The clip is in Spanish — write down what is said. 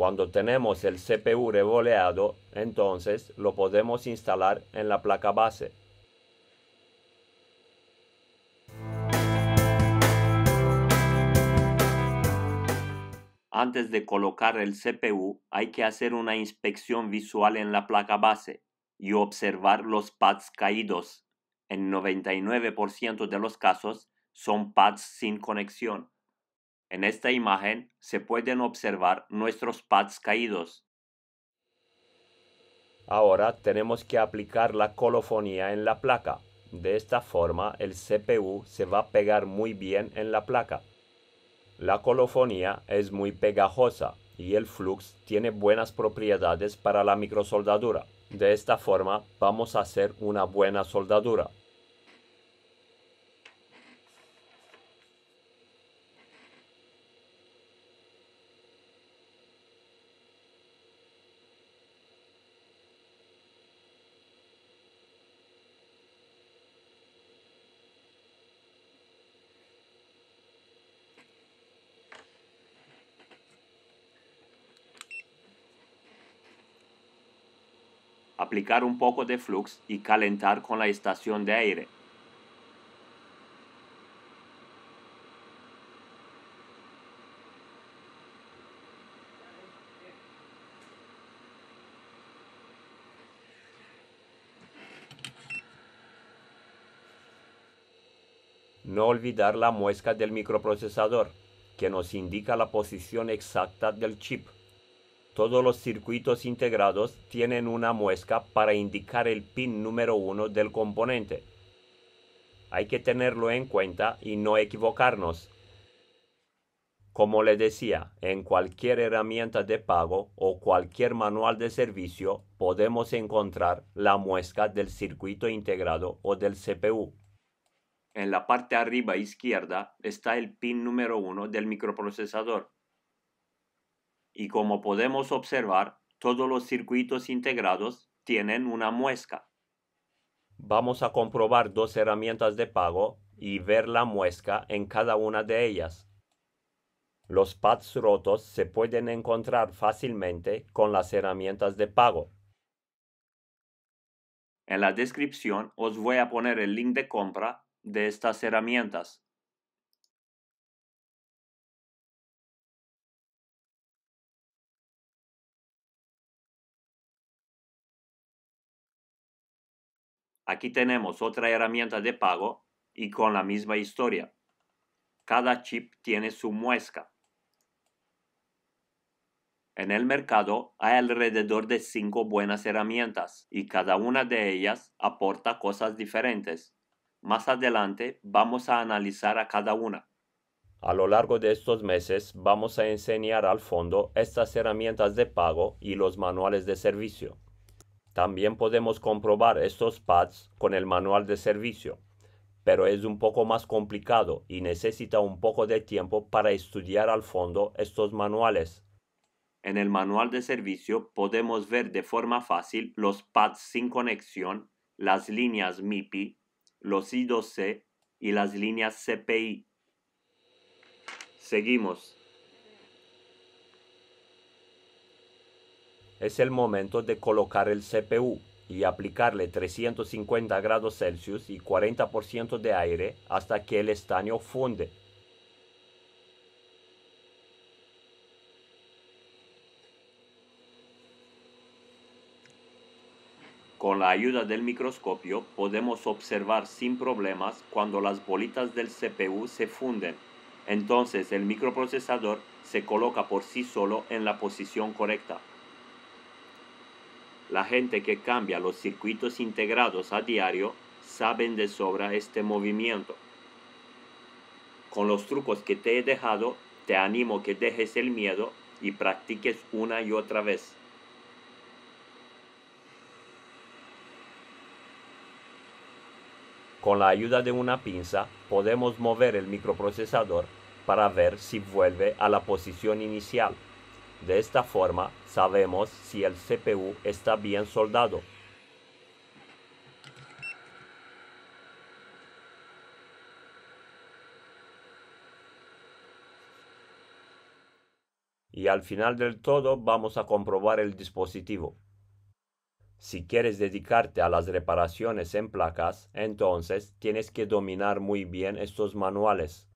Cuando tenemos el CPU revoleado, entonces lo podemos instalar en la placa base. Antes de colocar el CPU, hay que hacer una inspección visual en la placa base y observar los pads caídos. En 99% de los casos son pads sin conexión. En esta imagen se pueden observar nuestros pads caídos. Ahora tenemos que aplicar la colofonía en la placa. De esta forma el CPU se va a pegar muy bien en la placa. La colofonía es muy pegajosa y el flux tiene buenas propiedades para la microsoldadura. De esta forma vamos a hacer una buena soldadura. aplicar un poco de flux y calentar con la estación de aire. No olvidar la muesca del microprocesador, que nos indica la posición exacta del chip. Todos los circuitos integrados tienen una muesca para indicar el pin número 1 del componente. Hay que tenerlo en cuenta y no equivocarnos. Como le decía, en cualquier herramienta de pago o cualquier manual de servicio podemos encontrar la muesca del circuito integrado o del CPU. En la parte arriba izquierda está el pin número 1 del microprocesador y como podemos observar, todos los circuitos integrados tienen una muesca. Vamos a comprobar dos herramientas de pago y ver la muesca en cada una de ellas. Los pads rotos se pueden encontrar fácilmente con las herramientas de pago. En la descripción os voy a poner el link de compra de estas herramientas. Aquí tenemos otra herramienta de pago y con la misma historia. Cada chip tiene su muesca. En el mercado hay alrededor de cinco buenas herramientas y cada una de ellas aporta cosas diferentes. Más adelante vamos a analizar a cada una. A lo largo de estos meses vamos a enseñar al fondo estas herramientas de pago y los manuales de servicio. También podemos comprobar estos pads con el manual de servicio, pero es un poco más complicado y necesita un poco de tiempo para estudiar al fondo estos manuales. En el manual de servicio podemos ver de forma fácil los pads sin conexión, las líneas MIPI, los I2C y las líneas CPI. Seguimos. es el momento de colocar el CPU y aplicarle 350 grados Celsius y 40% de aire hasta que el estaño funde. Con la ayuda del microscopio podemos observar sin problemas cuando las bolitas del CPU se funden. Entonces el microprocesador se coloca por sí solo en la posición correcta. La gente que cambia los circuitos integrados a diario saben de sobra este movimiento. Con los trucos que te he dejado, te animo que dejes el miedo y practiques una y otra vez. Con la ayuda de una pinza podemos mover el microprocesador para ver si vuelve a la posición inicial. De esta forma sabemos si el CPU está bien soldado. Y al final del todo vamos a comprobar el dispositivo. Si quieres dedicarte a las reparaciones en placas, entonces tienes que dominar muy bien estos manuales.